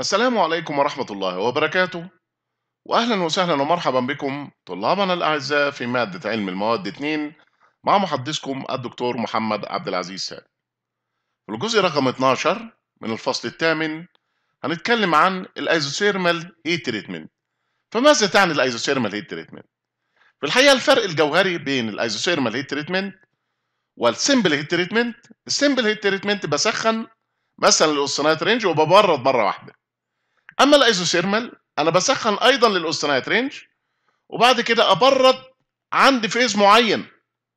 السلام عليكم ورحمة الله وبركاته وأهلا وسهلا ومرحبا بكم طلابنا الأعزاء في مادة علم المواد 2 مع محدثكم الدكتور محمد عبد العزيز سعد في الجزء رقم 12 من الفصل الثامن هنتكلم عن الايزوثيرمال هيت تريتمنت فماذا تعني الايزوثيرمال هيت تريتمنت؟ في الحقيقة الفرق الجوهري بين الايزوثيرمال هيت تريتمنت والسمبل هيت تريتمنت السمبل هيت تريتمنت بسخن مثلا الأوسينات رينج وببرد مرة واحدة اما الايزوثيرمال انا بسخن ايضا للاوستنايت رينج وبعد كده ابرد عند فيز معين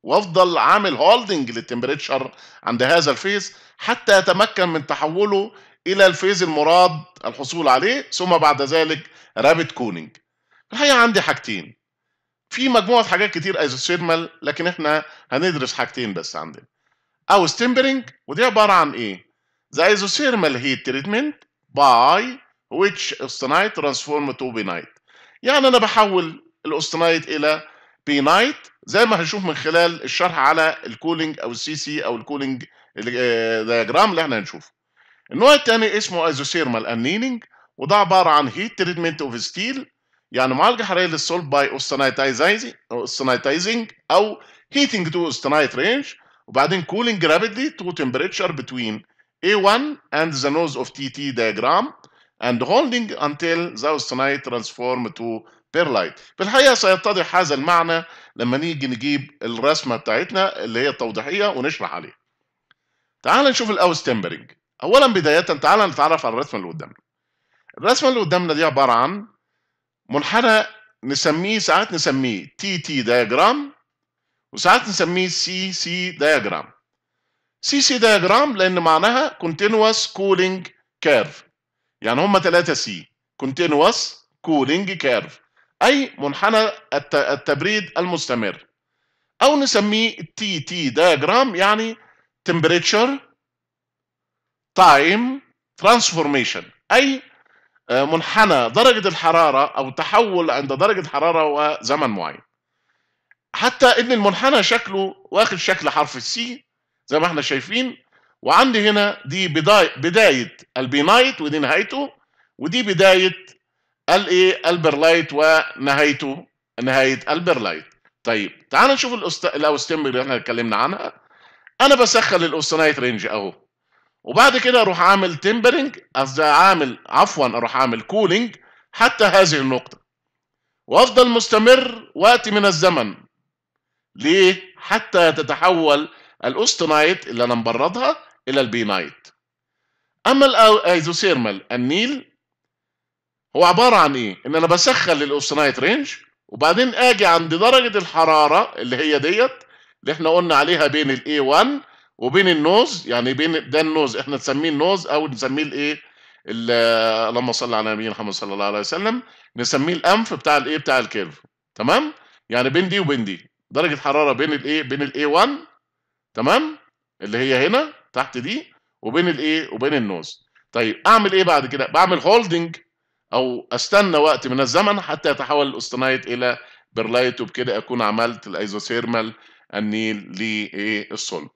وافضل عامل هولدنج للتمبريتشر عند هذا الفيز حتى اتمكن من تحوله الى الفيز المراد الحصول عليه ثم بعد ذلك رابت كولينج الحقيقه عندي حاجتين في مجموعه حاجات كتير ايزوثيرمال لكن احنا هندرس حاجتين بس عندنا او ستيمبرنج ودي عباره عن ايه ذا ايزوثيرمال هيت تريتمنت باي which austenite transform to benite يعني انا بحول الاوستنايت الى بينايت زي ما هنشوف من خلال الشرح على الكولينج او السي سي او الكولينج دياجرام اللي احنا هنشوفه النوع الثاني اسمه ايزوثيرمال انينينج وده عباره عن هيت تريتمنت اوف ستيل يعني معالجه حراريه للسولف باي اوستنايتايزنج او هيتنج تو اوستنايت رينج وبعدين كولينج رابيدلي تو تمبريتشر بتوين A1 and the nose of TT diagram and holding until the austenite transform to perlite في الحقيقة سيتضح هذا المعنى لما نيجي نجيب الرسمة بتاعتنا اللي هي التوضيحية ونشرح عليها تعال نشوف الاوس اولا بداية تعال نتعرف على الرسمة اللي قدامنا الرسمة اللي قدامنا دي عبارة عن منحنى نسميه ساعات نسميه تي تي دايجرام وساعات نسميه سي سي دايجرام سي سي دايجرام لان معناها continuous cooling curve يعني هم ثلاثة سي continuous cooling curve أي منحنى التبريد المستمر أو نسميه تي تي diagram يعني temperature time transformation أي آه، منحنى درجة الحرارة أو تحول عند درجة حرارة وزمن معين حتى إن المنحنى شكله واخد شكل حرف السي زي ما احنا شايفين وعندي هنا دي بداية, البينايت ودي نهايته ودي بداية الايه البرلايت ونهايته نهاية البرلايت طيب تعال نشوف الأست... اللي احنا اتكلمنا عنها انا بسخن الاوستنايت رينج اهو وبعد كده اروح عامل تمبرنج قصدي عامل عفوا اروح عامل كولينج حتى هذه النقطة وافضل مستمر وقت من الزمن ليه؟ حتى تتحول الاوستنايت اللي انا مبردها إلى البينايت أما الأيزوثيرمال النيل هو عبارة عن إيه؟ إن أنا بسخن للأوسنايت رينج وبعدين أجي عند درجة الحرارة اللي هي ديت اللي إحنا قلنا عليها بين الاي 1 وبين النوز يعني بين ده النوز إحنا نسميه النوز أو نسميه الإيه؟ اللهم صل على نبينا محمد صلى الله عليه وسلم نسميه الانف بتاع الايه بتاع الكيرف تمام يعني بين دي وبين دي درجه حراره بين الايه بين الاي 1 تمام اللي هي هنا تحت دي وبين الايه وبين النوز طيب اعمل ايه بعد كده بعمل هولدنج او استنى وقت من الزمن حتى يتحول الاستنايت الى برلايت وبكده اكون عملت الايزوثيرمال النيل للصلب